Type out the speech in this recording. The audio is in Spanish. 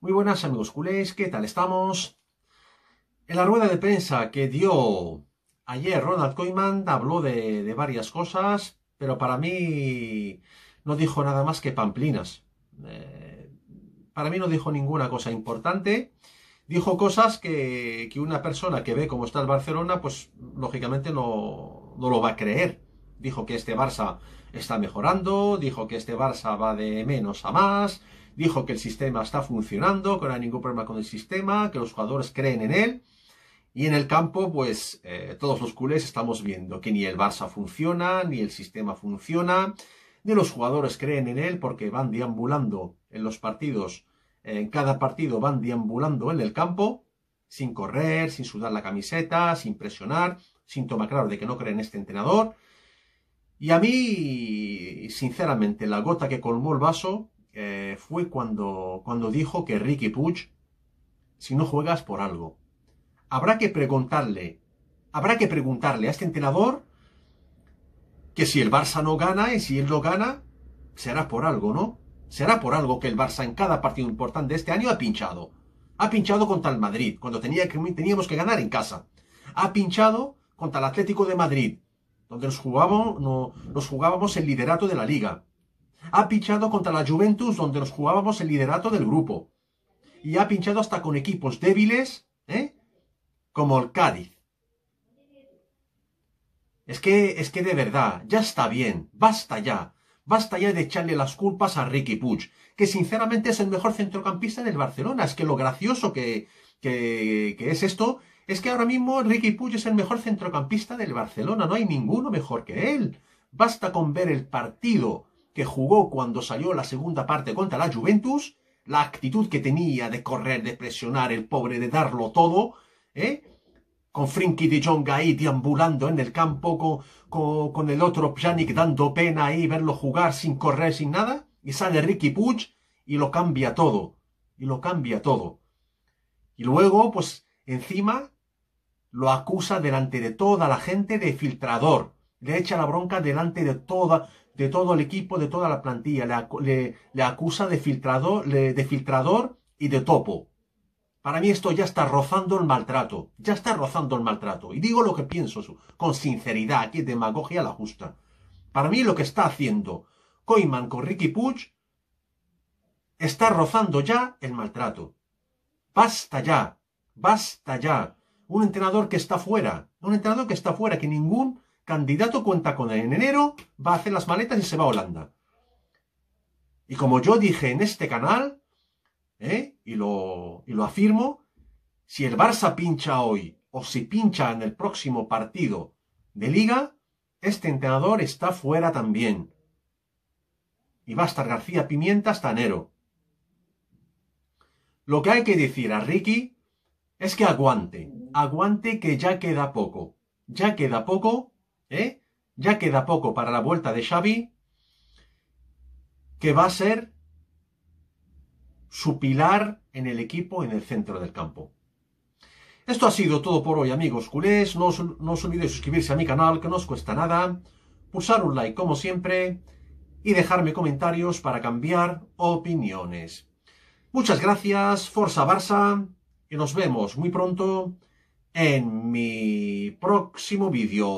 Muy buenas amigos culés, ¿qué tal estamos? En la rueda de prensa que dio ayer Ronald Koeman habló de, varias cosas, pero para mí no dijo nada más que pamplinas. Eh, para mí no dijo ninguna cosa importante. Dijo cosas que, que, una persona que ve cómo está el Barcelona, pues lógicamente no, no lo va a creer. Dijo que este Barça está mejorando, dijo que este Barça va de menos a más, dijo que el sistema está funcionando, que no hay ningún problema con el sistema, que los jugadores creen en él. Y en el campo, pues eh, todos los culés estamos viendo que ni el Barça funciona, ni el sistema funciona, ni los jugadores creen en él porque van deambulando en los partidos, en cada partido van deambulando en el campo, sin correr, sin sudar la camiseta, sin presionar, síntoma claro de que no creen en este entrenador. Y a mí, sinceramente, la gota que colmó el vaso eh, fue cuando, cuando dijo que Ricky Puch, si no juegas por algo, habrá que preguntarle, habrá que preguntarle a este entrenador que si el Barça no gana y si él no gana, será por algo, ¿no? Será por algo que el Barça en cada partido importante este año ha pinchado. Ha pinchado contra el Madrid, cuando que, teníamos que ganar en casa. Ha pinchado contra el Atlético de Madrid, donde nos jugábamos el liderato de la liga. Ha pinchado contra la Juventus, donde nos jugábamos el liderato del grupo. Y ha pinchado hasta con equipos débiles, ¿eh? como el Cádiz. Es que, es que de verdad, ya está bien, basta ya. Basta ya de echarle las culpas a Ricky Puig, que sinceramente es el mejor centrocampista del Barcelona. Es que lo gracioso que, que, que es esto es que ahora mismo Ricky Puig es el mejor centrocampista del Barcelona. No hay ninguno mejor que él. Basta con ver el partido que jugó cuando salió la segunda parte contra la Juventus, la actitud que tenía de correr, de presionar, el pobre, de darlo todo, ¿eh? con Frinky de Jong ahí deambulando en el campo, con, el otro Pjanic dando pena ahí, verlo jugar sin correr, sin nada, y sale Ricky Puig y lo cambia todo, y lo cambia todo. Y luego, pues encima, lo acusa delante de toda la gente de filtrador, le echa la bronca delante de toda, de todo el equipo, de toda la plantilla. Le, le, acusa de filtrador, le, de filtrador y de topo. Para mí esto ya está rozando el maltrato, ya está rozando el maltrato. Y digo lo que pienso con sinceridad, aquí demagogia la justa. Para mí lo que está haciendo Coiman con Ricky Puch está rozando ya el maltrato. Basta ya, basta ya. Un entrenador que está fuera, un entrenador que está fuera, que ningún candidato cuenta con en enero, va a hacer las maletas y se va a Holanda. Y como yo dije en este canal, ¿eh? y, lo, y lo afirmo, si el Barça pincha hoy o si pincha en el próximo partido de liga, este entrenador está fuera también. Y va a estar García Pimienta hasta enero. Lo que hay que decir a Ricky es que aguante, aguante que ya queda poco. Ya queda poco ¿Eh? Ya queda poco para la vuelta de Xavi, que va a ser su pilar en el equipo en el centro del campo. Esto ha sido todo por hoy, amigos culés. No os, no olvidéis suscribirse a mi canal, que no os cuesta nada. Pulsar un like, como siempre. Y dejarme comentarios para cambiar opiniones. Muchas gracias, Forza Barça. Y nos vemos muy pronto en mi próximo vídeo.